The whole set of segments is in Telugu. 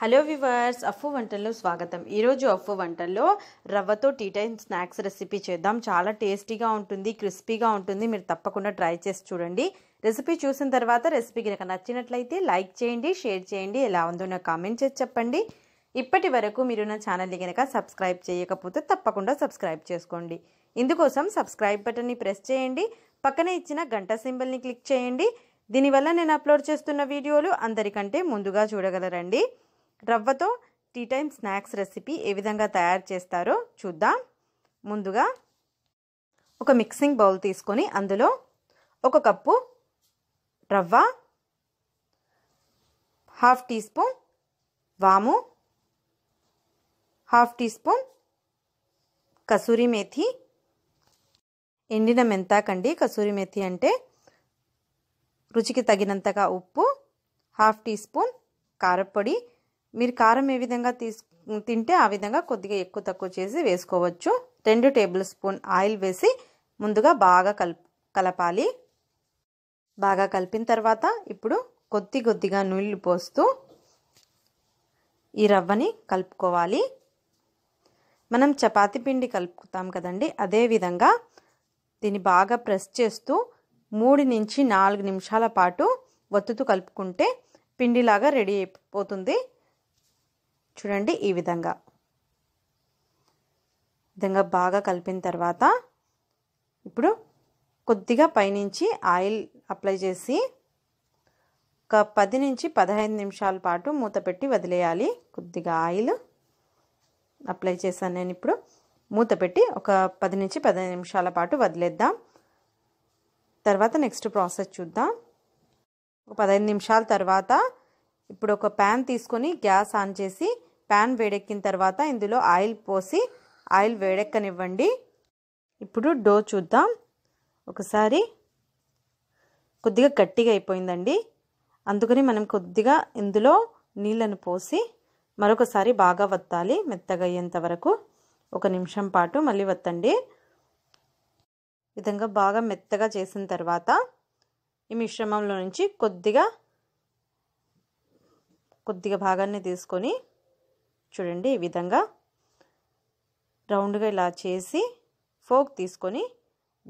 హలో వివర్స్ అఫు వంటల్లో స్వాగతం ఈరోజు అఫు వంటల్లో రవ్వతో టీ టైం స్నాక్స్ రెసిపీ చేద్దాం చాలా టేస్టీగా ఉంటుంది క్రిస్పీగా ఉంటుంది మీరు తప్పకుండా ట్రై చేసి చూడండి రెసిపీ చూసిన తర్వాత రెసిపీ కనుక నచ్చినట్లయితే లైక్ చేయండి షేర్ చేయండి ఎలా ఉందో నాకు కామెంట్ చేసి చెప్పండి ఇప్పటి వరకు మీరు నా ఛానల్ని కనుక సబ్స్క్రైబ్ చేయకపోతే తప్పకుండా సబ్స్క్రైబ్ చేసుకోండి ఇందుకోసం సబ్స్క్రైబ్ బటన్ని ప్రెస్ చేయండి పక్కనే ఇచ్చిన గంట సింబల్ని క్లిక్ చేయండి దీనివల్ల నేను అప్లోడ్ చేస్తున్న వీడియోలు అందరికంటే ముందుగా చూడగలరండి రవ్వతో టీ టైమ్ స్నాక్స్ రెసిపీ ఏ విధంగా తయారు చేస్తారో చూద్దాం ముందుగా ఒక మిక్సింగ్ బౌల్ తీసుకొని అందులో ఒక కప్పు రవ్వ హాఫ్ టీ స్పూన్ వాము half teaspoon kasuri methi ఎండిన మెంతాకండి కసూరి మేథి అంటే రుచికి తగినంతగా ఉప్పు హాఫ్ టీ స్పూన్ కారపొడి మీరు కారం ఏ విధంగా తీసు తింటే ఆ విధంగా కొద్దిగా ఎక్కువ తక్కువ చేసి వేసుకోవచ్చు రెండు టేబుల్ స్పూన్ ఆయిల్ వేసి ముందుగా బాగా కల్ కలపాలి బాగా కలిపిన తర్వాత ఇప్పుడు కొద్ది కొద్దిగా నీళ్లు పోస్తూ ఈ రవ్వని కలుపుకోవాలి మనం చపాతి పిండి కలుపుతాం కదండి అదేవిధంగా దీన్ని బాగా ప్రెస్ చేస్తూ మూడు నుంచి నాలుగు నిమిషాల పాటు ఒత్తుతూ కలుపుకుంటే పిండిలాగా రెడీ అయిపోతుంది చూడండి ఈ విధంగా విధంగా బాగా కలిపిన తర్వాత ఇప్పుడు కొద్దిగా పైనుంచి ఆయిల్ అప్లై చేసి ఒక పది నుంచి పదహైదు నిమిషాల పాటు మూత పెట్టి వదిలేయాలి కొద్దిగా ఆయిల్ అప్లై చేశాను నేను ఇప్పుడు మూత పెట్టి ఒక పది నుంచి పదిహేను నిమిషాల పాటు వదిలేద్దాం తర్వాత నెక్స్ట్ ప్రాసెస్ చూద్దాం ఒక పదహైదు నిమిషాల తర్వాత ఇప్పుడు ఒక ప్యాన్ తీసుకొని గ్యాస్ ఆన్ చేసి ప్యాన్ వేడెక్కిన తర్వాత ఇందులో ఆయిల్ పోసి ఆయిల్ వేడెక్కనివ్వండి ఇప్పుడు డో చూద్దాం ఒకసారి కొద్దిగా గట్టిగా అయిపోయిందండి అందుకని మనం కొద్దిగా ఇందులో నీళ్ళను పోసి మరొకసారి బాగా వత్తాలి మెత్తగా అయ్యేంత వరకు ఒక నిమిషం పాటు మళ్ళీ వత్తండి విధంగా బాగా మెత్తగా చేసిన తర్వాత ఈ మిశ్రమంలో నుంచి కొద్దిగా కొద్దిగా భాగాన్ని తీసుకొని చూడండి ఈ విధంగా రౌండ్గా ఇలా చేసి ఫోక్ తీసుకొని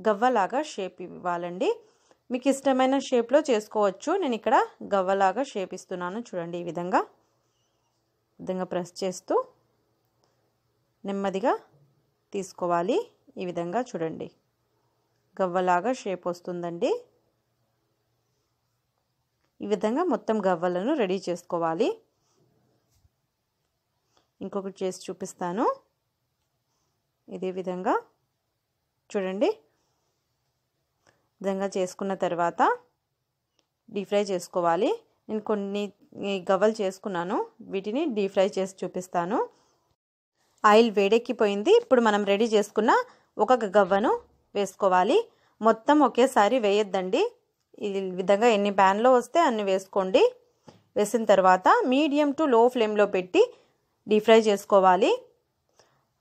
గవ్వలాగా షేప్ ఇవ్వాలండి మీకు ఇష్టమైన షేప్లో చేసుకోవచ్చు నేను ఇక్కడ గవ్వలాగా షేప్ ఇస్తున్నాను చూడండి ఈ విధంగా విధంగా ప్రెస్ చేస్తూ నెమ్మదిగా తీసుకోవాలి ఈ విధంగా చూడండి గవ్వలాగా షేప్ వస్తుందండి ఈ విధంగా మొత్తం గవ్వలను రెడీ చేసుకోవాలి ఇంకొకటి చేసి చూపిస్తాను ఇదే విధంగా చూడండి విధంగా చేసుకున్న తర్వాత డీప్ ఫ్రై చేసుకోవాలి నేను కొన్ని గవ్వలు చేసుకున్నాను వీటిని డీప్ ఫ్రై చేసి చూపిస్తాను ఆయిల్ వేడెక్కిపోయింది ఇప్పుడు మనం రెడీ చేసుకున్న ఒక గవ్వను వేసుకోవాలి మొత్తం ఒకేసారి వేయొద్దండి ఈ విధంగా ఎన్ని ప్యాన్లో వస్తే అన్ని వేసుకోండి వేసిన తర్వాత మీడియం టు లో ఫ్లేమ్లో పెట్టి డీప్ ఫ్రై చేసుకోవాలి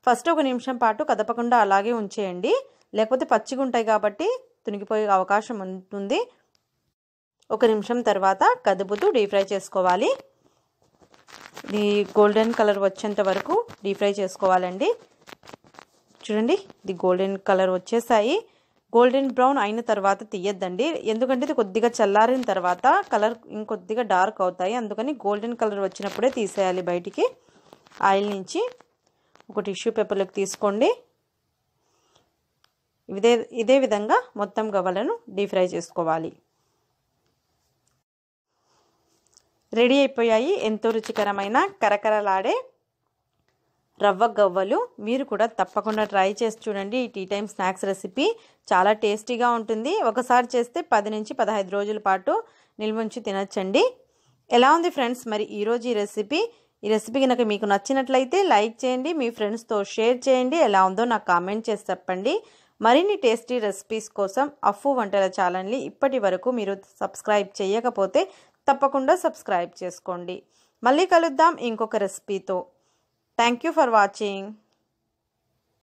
ఫస్ట్ ఒక నిమిషం పాటు కదపకుండా అలాగే ఉంచేయండి లేకపోతే పచ్చిగా ఉంటాయి కాబట్టి తునిగిపోయే అవకాశం ఉంటుంది ఒక నిమిషం తర్వాత కదుపుతూ డీప్ ఫ్రై చేసుకోవాలి ఇది గోల్డెన్ కలర్ వచ్చేంత వరకు డీప్ ఫ్రై చేసుకోవాలండి చూడండి ఇది గోల్డెన్ కలర్ వచ్చేసాయి గోల్డెన్ బ్రౌన్ అయిన తర్వాత తీయద్దండి ఎందుకంటే ఇది కొద్దిగా చల్లారిన తర్వాత కలర్ ఇంకొద్దిగా డార్క్ అవుతాయి అందుకని గోల్డెన్ కలర్ వచ్చినప్పుడే తీసేయాలి బయటికి ఆయిల్ నుంచి ఒక టిష్యూ పేపర్లోకి తీసుకోండి ఇదే ఇదే విధంగా మొత్తం గవ్వలను డీప్ ఫ్రై చేసుకోవాలి రెడీ అయిపోయాయి ఎంతో రుచికరమైన కరకరలాడే రవ్వ గవ్వలు మీరు కూడా తప్పకుండా ట్రై చేసి చూడండి ఈ టీ టైమ్ స్నాక్స్ రెసిపీ చాలా టేస్టీగా ఉంటుంది ఒకసారి చేస్తే పది నుంచి పదహైదు రోజుల పాటు నిల్వ ఉంచి తినచ్చండి ఎలా ఉంది ఫ్రెండ్స్ మరి ఈరోజు ఈ రెసిపీ ఈ రెసిపీ కనుక మీకు నచ్చినట్లయితే లైక్ చేయండి మీ ఫ్రెండ్స్తో షేర్ చేయండి ఎలా ఉందో నాకు కామెంట్ చేసి చెప్పండి మరిన్ని టేస్టీ రెసిపీస్ కోసం అఫు వంటల ఛానల్ని ఇప్పటి వరకు మీరు సబ్స్క్రైబ్ చేయకపోతే తప్పకుండా సబ్స్క్రైబ్ చేసుకోండి మళ్ళీ కలుద్దాం ఇంకొక రెసిపీతో థ్యాంక్ ఫర్ వాచింగ్